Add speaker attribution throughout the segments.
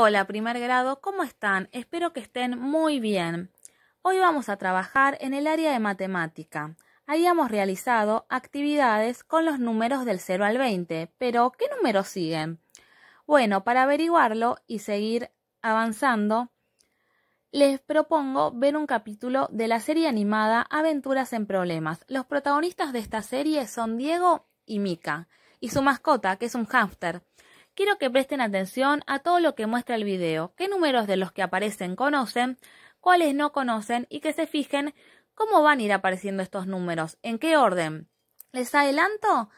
Speaker 1: Hola, primer grado, ¿cómo están? Espero que estén muy bien. Hoy vamos a trabajar en el área de matemática. Habíamos realizado actividades con los números del 0 al 20, pero ¿qué números siguen? Bueno, para averiguarlo y seguir avanzando, les propongo ver un capítulo de la serie animada Aventuras en Problemas. Los protagonistas de esta serie son Diego y Mika, y su mascota, que es un hámster quiero que presten atención a todo lo que muestra el video, qué números de los que aparecen conocen, cuáles no conocen y que se fijen cómo van a ir apareciendo estos números, en qué orden. Les adelanto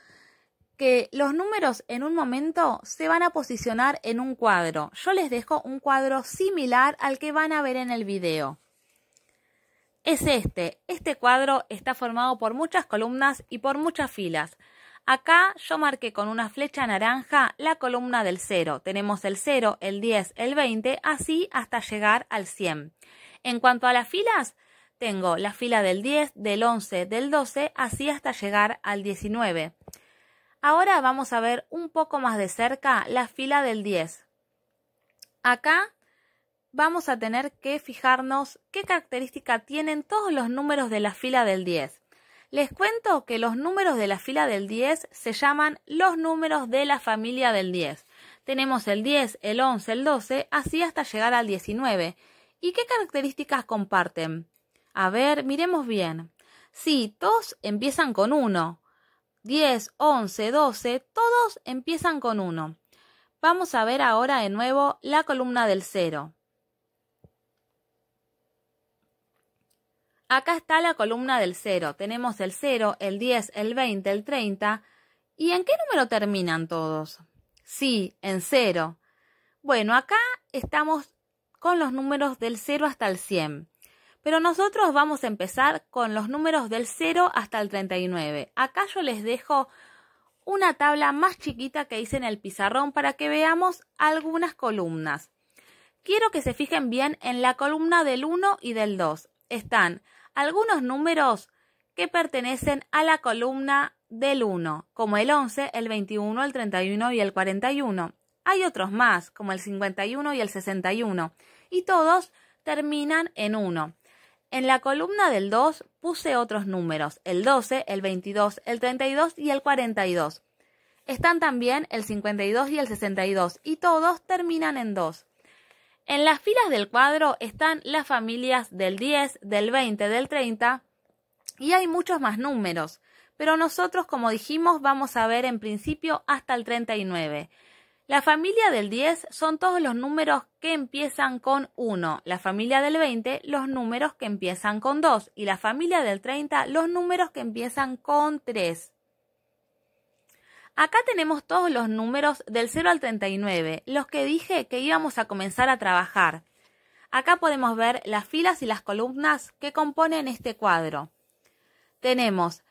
Speaker 1: que los números en un momento se van a posicionar en un cuadro. Yo les dejo un cuadro similar al que van a ver en el video. Es este. Este cuadro está formado por muchas columnas y por muchas filas. Acá yo marqué con una flecha naranja la columna del 0. Tenemos el 0, el 10, el 20, así hasta llegar al 100. En cuanto a las filas, tengo la fila del 10, del 11, del 12, así hasta llegar al 19. Ahora vamos a ver un poco más de cerca la fila del 10. Acá vamos a tener que fijarnos qué característica tienen todos los números de la fila del 10. Les cuento que los números de la fila del 10 se llaman los números de la familia del 10. Tenemos el 10, el 11, el 12, así hasta llegar al 19. ¿Y qué características comparten? A ver, miremos bien. Sí, todos empiezan con 1. 10, 11, 12, todos empiezan con 1. Vamos a ver ahora de nuevo la columna del 0. Acá está la columna del 0. Tenemos el 0, el 10, el 20, el 30. ¿Y en qué número terminan todos? Sí, en 0. Bueno, acá estamos con los números del 0 hasta el 100. Pero nosotros vamos a empezar con los números del 0 hasta el 39. Acá yo les dejo una tabla más chiquita que hice en el pizarrón para que veamos algunas columnas. Quiero que se fijen bien en la columna del 1 y del 2. Están algunos números que pertenecen a la columna del 1, como el 11, el 21, el 31 y el 41. Hay otros más, como el 51 y el 61, y todos terminan en 1. En la columna del 2 puse otros números, el 12, el 22, el 32 y el 42. Están también el 52 y el 62, y todos terminan en 2. En las filas del cuadro están las familias del 10, del 20, del 30 y hay muchos más números, pero nosotros, como dijimos, vamos a ver en principio hasta el 39. La familia del 10 son todos los números que empiezan con 1, la familia del 20 los números que empiezan con 2 y la familia del 30 los números que empiezan con 3. Acá tenemos todos los números del 0 al 39, los que dije que íbamos a comenzar a trabajar. Acá podemos ver las filas y las columnas que componen este cuadro. Tenemos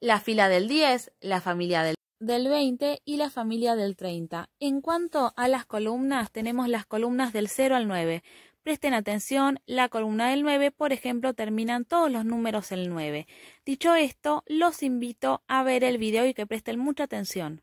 Speaker 1: la fila del 10, la familia del, del 20 y la familia del 30. En cuanto a las columnas, tenemos las columnas del 0 al 9. Presten atención, la columna del 9, por ejemplo, terminan todos los números el 9. Dicho esto, los invito a ver el video y que presten mucha atención.